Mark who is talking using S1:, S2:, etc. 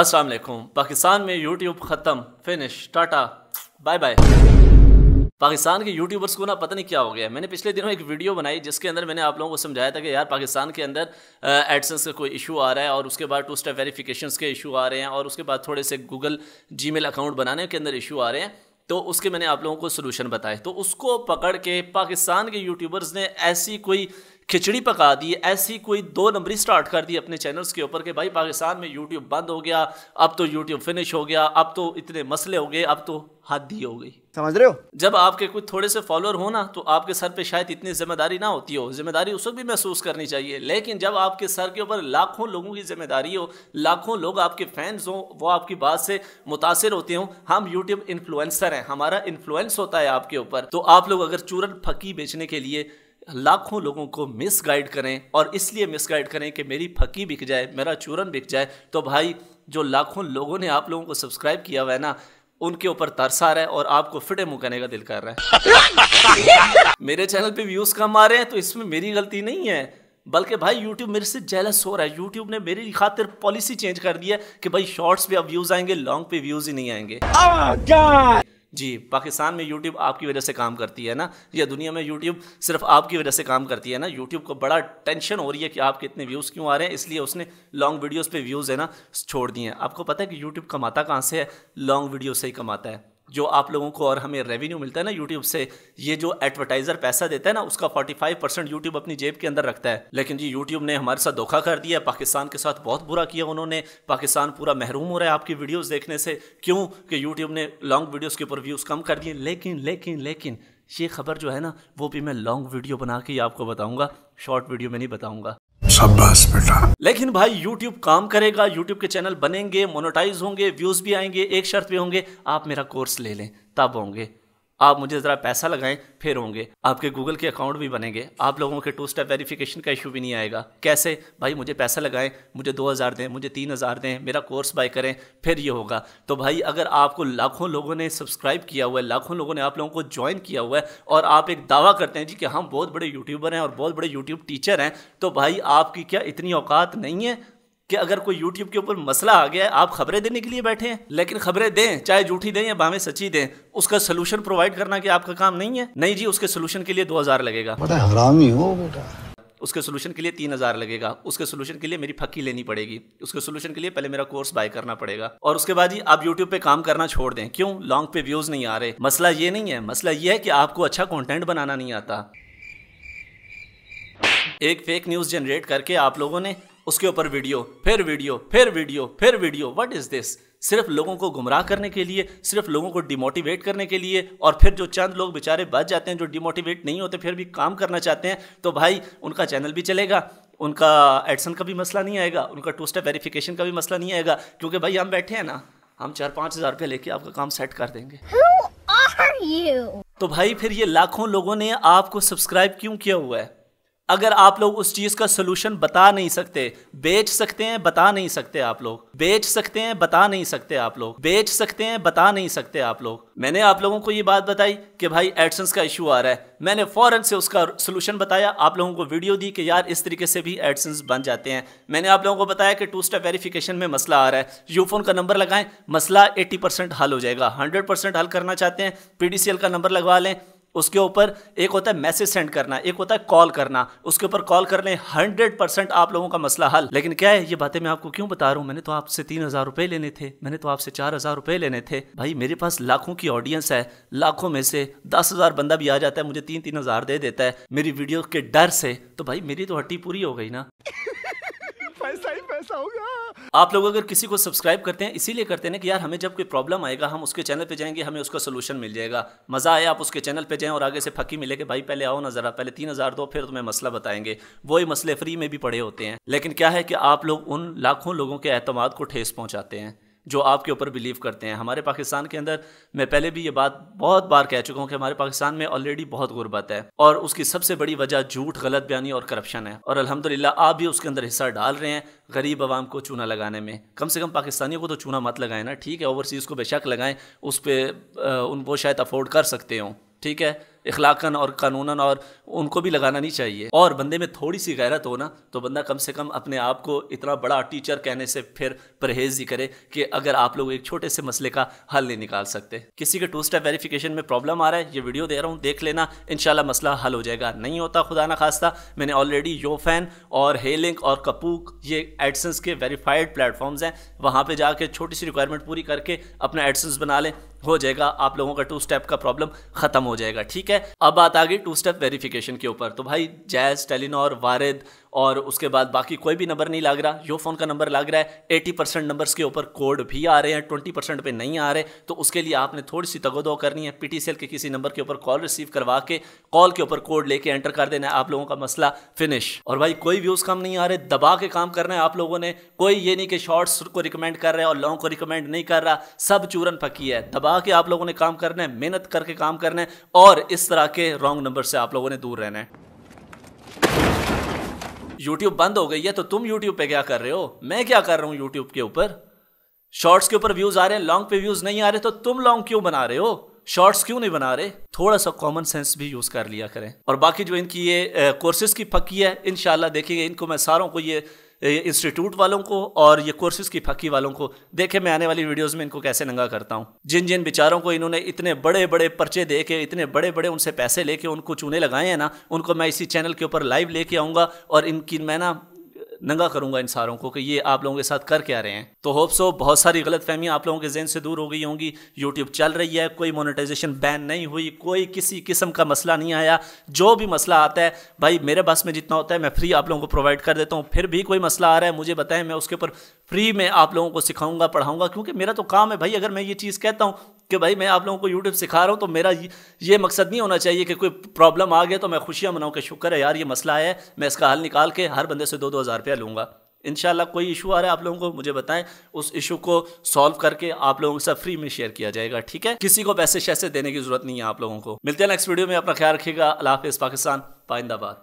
S1: अस्सलाम वालेकुम पाकिस्तान में यूट्यूब ख़त्म finish tata bye bye Pakistan के यूट्यूबर्स को ना पता नहीं क्या हो गया मैंने पिछले दिनों एक वीडियो बनाई जिसके अंदर मैंने आप लोगों को समझाया था कि यार पाकिस्तान के अंदर एडसेंस का कोई इशू आ रहा है और उसके बाद टू स्टेप वेरिफिकेशन के इशू आ रहे हैं और उसके बाद थोड़े से गूगल जी अकाउंट बनाने के अंदर इशू आ रहे हैं तो उसके मैंने आप लोगों को सोल्यूशन बताए तो उसको पकड़ के पाकिस्तान के यूट्यूबर्स ने ऐसी कोई खिचड़ी पका दी ऐसी कोई दो नंबरी स्टार्ट कर दी अपने चैनल्स के ऊपर कि भाई पाकिस्तान में यूट्यूब बंद हो गया अब तो यूट्यूब फिनिश हो गया अब तो इतने मसले हो गए अब तो हद ही हो गई समझ रहे हो जब आपके कुछ थोड़े से फॉलोअर हो ना तो आपके सर पे शायद इतनी जिम्मेदारी ना होती हो जिम्मेदारी उस वक्त भी महसूस करनी चाहिए लेकिन जब आपके सर के ऊपर लाखों लोगों की जिम्मेदारी हो लाखों लोग आपके फैंस हों वो आपकी बात से मुतासर होते हो हम यूट्यूब इन्फ्लुएंसर हैं हमारा इन्फ्लुएंस होता है आपके ऊपर तो आप लोग अगर चूरन फकी बेचने के लिए लाखों लोगों को मिस गाइड करें और इसलिए मिस गाइड करें कि मेरी फकी बिक जाए मेरा चूरन बिक जाए तो भाई जो लाखों लोगों ने आप लोगों को सब्सक्राइब किया हुआ है ना उनके ऊपर तरसा रहा है और आपको फिटे मुंह करने का दिल कर रहा है मेरे चैनल पे व्यूज कम आ रहे हैं तो इसमें मेरी गलती नहीं है बल्कि भाई YouTube मेरे से जेलस हो रहा है YouTube ने मेरी खातिर पॉलिसी चेंज कर दी है कि भाई शॉर्ट्स पे अब व्यूज आएंगे लॉन्ग पे व्यूज ही नहीं आएंगे oh जी पाकिस्तान में यूट्यूब आपकी वजह से काम करती है ना या दुनिया में यूट्यूब सिर्फ आपकी वजह से काम करती है ना यूट्यूब को बड़ा टेंशन हो रही है कि आपके इतने व्यूज़ क्यों आ रहे हैं इसलिए उसने लॉन्ग वीडियोज़ पर व्यूज़ है ना छोड़ दिए हैं आपको पता है कि यूट्यूब कमाता कहाँ से है लॉन्ग वीडियो से ही कमाता है जो आप लोगों को और हमें रेवेन्यू मिलता है ना यूट्यूब से ये जो एडवर्टाइजर पैसा देता है ना उसका 45 परसेंट यूट्यूब अपनी जेब के अंदर रखता है लेकिन जी यूट्यूब ने हमारे साथ धोखा कर दिया पाकिस्तान के साथ बहुत बुरा किया उन्होंने पाकिस्तान पूरा महरूम हो रहा है आपकी वीडियोज़ देखने से क्यों कि यूट्यूब ने लॉन्ग वीडियोज़ के ऊपर व्यूज़ कम कर दिए लेकिन लेकिन लेकिन ये खबर जो है ना वो भी मैं लॉन्ग वीडियो बना के ही आपको बताऊँगा शॉर्ट वीडियो में नहीं बताऊँगा शाबाश बेटा लेकिन भाई YouTube काम करेगा YouTube के चैनल बनेंगे मोनोटाइज होंगे व्यूज भी आएंगे एक शर्त भी होंगे आप मेरा कोर्स ले लें तब होंगे आप मुझे ज़रा पैसा लगाएं फिर होंगे आपके गूगल के अकाउंट भी बनेंगे आप लोगों के टू स्टेप वेरिफिकेशन का इशू भी नहीं आएगा कैसे भाई मुझे पैसा लगाएं मुझे दो हज़ार दें मुझे तीन हज़ार दें मेरा कोर्स बाय करें फिर ये होगा तो भाई अगर आपको लाखों लोगों ने सब्सक्राइब किया हुआ है लाखों लोगों ने आप लोगों को ज्वाइन किया हुआ है और आप एक दावा करते हैं जी कि हम बहुत बड़े यूट्यूबर हैं और बहुत बड़े यूट्यूब टीचर हैं तो भाई आपकी क्या इतनी औकात नहीं है कि अगर कोई यूट्यूब के ऊपर मसला आ गया आप खबरें देने के लिए बैठे हैं लेकिन खबरें दें चाहे झूठी दें या भावे सच्ची दें उसका सोल्यूशन प्रोवाइड करना कि आपका काम नहीं है नहीं जी उसके सोल्यूशन के लिए दो हजार लगेगा बड़ा हरामी हो बेटा उसके सोल्यूशन के लिए तीन हज़ार लगेगा उसके सोल्यूशन के लिए मेरी फक्की लेनी पड़ेगी उसके सोल्यूशन के लिए पहले मेरा कोर्स बाय करना पड़ेगा और उसके बाद ही आप यूट्यूब पे काम करना छोड़ दें क्यों लॉन्ग पे व्यूज़ नहीं आ रहे मसला ये नहीं है मसला ये है कि आपको अच्छा कॉन्टेंट बनाना नहीं आता एक फेक न्यूज़ जनरेट करके आप लोगों ने उसके ऊपर वीडियो फिर वीडियो फिर वीडियो फिर वीडियो व्हाट इज दिस सिर्फ लोगों को गुमराह करने के लिए सिर्फ लोगों को डिमोटिवेट करने के लिए और फिर जो चंद लोग बेचारे बच जाते हैं जो डिमोटिवेट नहीं होते फिर भी काम करना चाहते हैं तो भाई उनका चैनल भी चलेगा उनका एडसन का भी मसला नहीं आएगा उनका टू स्टेप वेरिफिकेशन का भी मसला नहीं आएगा क्योंकि भाई हम बैठे हैं ना हम चार पाँच हज़ार रुपये लेके आपका काम सेट कर देंगे तो भाई फिर ये लाखों लोगों ने आपको सब्सक्राइब क्यों किया हुआ है अगर आप लोग उस चीज़ का सोल्यूशन बता नहीं सकते बेच सकते हैं बता नहीं सकते आप लोग बेच सकते हैं बता नहीं सकते आप लोग बेच सकते हैं बता नहीं सकते आप लोग मैंने आप लोगों को ये बात बताई कि भाई एडसन्स का इशू आ रहा है मैंने फ़ौरन से उसका सोल्यूशन बताया आप लोगों को वीडियो दी कि यार इस तरीके से भी एडसन्स बन जाते हैं मैंने आप लोगों को बताया कि टू स्टेप वेरिफिकेशन में मसला आ रहा है यूफोन का नंबर लगाएं मसला एट्टी हल हो जाएगा हंड्रेड हल करना चाहते हैं पी का नंबर लगवा लें उसके ऊपर एक होता है मैसेज सेंड करना एक होता है कॉल करना उसके ऊपर कॉल कर लें हंड्रेड परसेंट आप लोगों का मसला हल लेकिन क्या है ये बातें मैं आपको क्यों बता रहा हूँ मैंने तो आपसे तीन हजार रुपये लेने थे मैंने तो आपसे चार हजार रुपये लेने थे भाई मेरे पास लाखों की ऑडियंस है लाखों में से दस हजार बंदा भी आ जाता है मुझे तीन तीन हजार दे देता है मेरी वीडियो के डर से तो भाई मेरी तो हट्टी पूरी हो गई ना कैसा होगा आप लोग अगर किसी को सब्सक्राइब करते हैं इसीलिए करते हैं कि यार हमें जब कोई प्रॉब्लम आएगा हम उसके चैनल पे जाएंगे हमें उसका सोल्यूशन मिल जाएगा मज़ा आया आप उसके चैनल पे जाएं और आगे से फकी मिले कि भाई पहले आओ ना ज़रा पहले तीन हज़ार दो फिर तुम्हें मसला बताएंगे वही मसले फ्री में भी पड़े होते हैं लेकिन क्या है कि आप लोग उन लाखों लोगों के अहतमाद को ठेस पहुंचाते हैं जो आपके ऊपर बिलीव करते हैं हमारे पाकिस्तान के अंदर मैं पहले भी ये बात बहुत बार कह चुका हूँ कि हमारे पाकिस्तान में ऑलरेडी बहुत गुर्बत है और उसकी सबसे बड़ी वजह झूठ गलत बयानी और करप्शन है और अलहमदिल्ला आप भी उसके अंदर हिस्सा डाल रहे हैं गरीब आवाम को चूना लगाने में कम से कम पाकिस्तानियों को तो चूना मत लगाएं ना ठीक है ओवरसीज़ को बेशक लगाएं उस पर उन वो शायद अफोर्ड कर सकते हो ठीक है इखलाकन और कानूनन और उनको भी लगाना नहीं चाहिए और बंदे में थोड़ी सी गैरत हो ना तो बंदा कम से कम अपने आप को इतना बड़ा टीचर कहने से फिर परहेज ही करे कि अगर आप लोग एक छोटे से मसले का हल नहीं निकाल सकते किसी के टू स्टेप वेरीफिकेशन में प्रॉब्लम आ रहा है ये वीडियो दे रहा हूँ देख लेना इन मसला हल हो जाएगा नहीं होता खुदा ना खास्ता मैंने ऑलरेडी यो फैन और हेलिंक और कपूक ये एडसन्स के वेरीफाइड प्लेटफॉर्म्स हैं वहाँ पर जाके छोटी सी रिक्वायरमेंट पूरी करके अपना एडसन्स बना लें हो जाएगा आप लोगों का टू स्टेप का प्रॉब्लम ख़त्म हो जाएगा ठीक है है अब बात आ गई टू स्टेप वेरिफिकेशन के ऊपर तो भाई जैज टेलिनॉर वारिद और उसके बाद बाकी कोई भी नंबर नहीं लग रहा यो फ़ोन का नंबर लग रहा है एटी परसेंट नंबर्स के ऊपर कोड भी आ रहे हैं ट्वेंटी परसेंट पर नहीं आ रहे तो उसके लिए आपने थोड़ी सी तगोदो करनी है पी टी के किसी नंबर के ऊपर कॉल रिसीव करवा के कॉल के ऊपर कोड लेके एंटर कर देना है आप लोगों का मसला फिनिश और भाई कोई व्यूज़ कम नहीं आ रहे दबा के काम करना है आप लोगों ने कोई ये नहीं कि शॉर्ट्स को रिकमेंड कर रहे हैं और लॉन्ग को रिकमेंड नहीं कर रहा सब चूरन पकी है दबा के आप लोगों ने काम करना है मेहनत करके काम करना है और इस तरह के रॉन्ग नंबर से आप लोगों ने दूर रहना है यूट्यूब बंद हो गई है तो तुम यूट्यूब पे क्या कर रहे हो मैं क्या कर रहा हूं यूट्यूब के ऊपर शॉर्ट्स के ऊपर व्यूज आ रहे हैं लॉन्ग पे व्यूज नहीं आ रहे तो तुम लॉन्ग क्यों बना रहे हो शॉर्ट्स क्यों नहीं बना रहे थोड़ा सा कॉमन सेंस भी यूज कर लिया करें और बाकी जो इनकी ये कोर्सेज की पक्की है इनशाला देखेंगे इनको मैं सारों को ये इंस्टीट्यूट वालों को और ये कोर्सेज की फकी वालों को देखे मैं आने वाली वीडियोस में इनको कैसे नंगा करता हूँ जिन जिन बेचारों को इन्होंने इतने बड़े बड़े पर्चे दे के इतने बड़े बड़े उनसे पैसे लेके उनको चूने लगाए हैं ना उनको मैं इसी चैनल के ऊपर लाइव लेके आऊँगा और इनकी मैं ना नंगा करूंगा इन सारों को कि ये आप लोगों के साथ कर क्या रहे हैं तो होप सो बहुत सारी गलत फहमियाँ आप लोगों के जहन से दूर हो गई होंगी यूट्यूब चल रही है कोई मोनिटाइजेशन बैन नहीं हुई कोई किसी किस्म का मसला नहीं आया जो भी मसला आता है भाई मेरे पास में जितना होता है मैं फ्री आप लोगों को प्रोवाइड कर देता हूँ फिर भी कोई मसला आ रहा है मुझे बताएं मैं उसके ऊपर फ्री में आप लोगों को सिखाऊंगा पढ़ाऊंगा क्योंकि मेरा तो काम है भाई अगर मैं ये चीज़ कहता हूँ कि भाई मैं आप लोगों को यूट्यूब सिखा रहा हूँ तो मेरा ये मकसद नहीं होना चाहिए कि कोई प्रॉब्लम आ गया तो मैं खुशियाँ मनाऊँ कि शुक्र है यार ये मसला है मैं इसका हल निकाल के हर बंदे से दो दो हज़ार रुपया लूँगा इन कोई इशू आ रहा है आप लोगों को मुझे बताएं उस इशू को सॉल्व करके आप लोगों के साथ फ्री में शेयर किया जाएगा ठीक है किसी को पैसे शैसे देने की जरूरत नहीं है आप लोगों को मिलते हैं नेक्स्ट वीडियो में अपना ख्याल रखिएगा अला हाफिज़ पाकिस्तान पाइंदाबाद